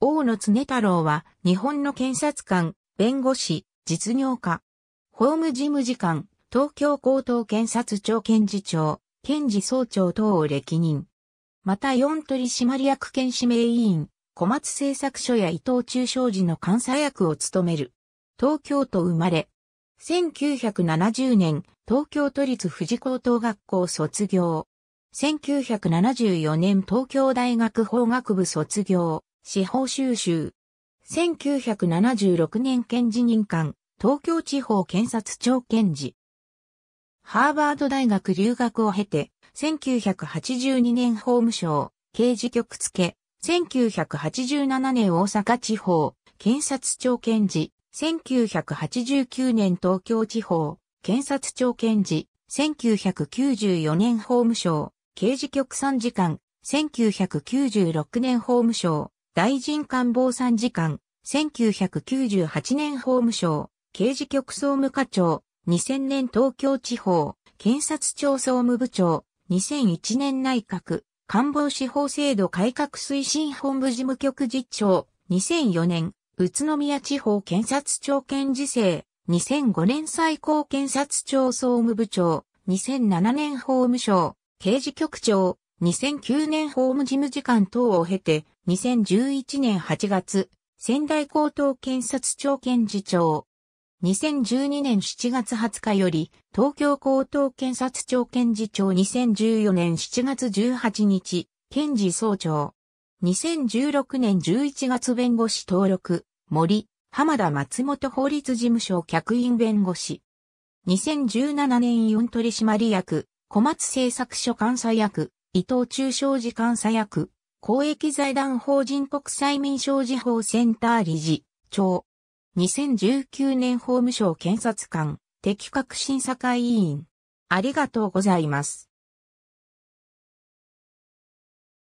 大野常太郎は日本の検察官、弁護士、実業家、法務事務次官、東京高等検察庁検事長、検事総長等を歴任。また四取締役検指名委員、小松製作所や伊藤忠商事の監査役を務める。東京都生まれ。1970年、東京都立富士高等学校卒業。1974年東京大学法学部卒業。司法修集。1976年検事任官、東京地方検察庁検事。ハーバード大学留学を経て、1982年法務省、刑事局付、1987年大阪地方、検察庁検事、1989年東京地方、検察庁検事、1994年法務省、刑事局参事官、1996年法務省、大臣官房参事官、1998年法務省、刑事局総務課長、2000年東京地方、検察庁総務部長、2001年内閣、官房司法制度改革推進本部事務局実長、2004年、宇都宮地方検察庁検事制、2005年最高検察庁総務部長、2007年法務省、刑事局長、2009年法務事務次官等を経て、2011年8月、仙台高等検察庁検事長。2012年7月20日より、東京高等検察庁検事長2014年7月18日、検事総長。2016年11月弁護士登録、森、浜田松本法律事務所客員弁護士。2017年4取締役、小松製作所監査役、伊藤忠商事監査役、公益財団法人国際民商事法センター理事、長。2019年法務省検察官、適格審査会委員。ありがとうございます。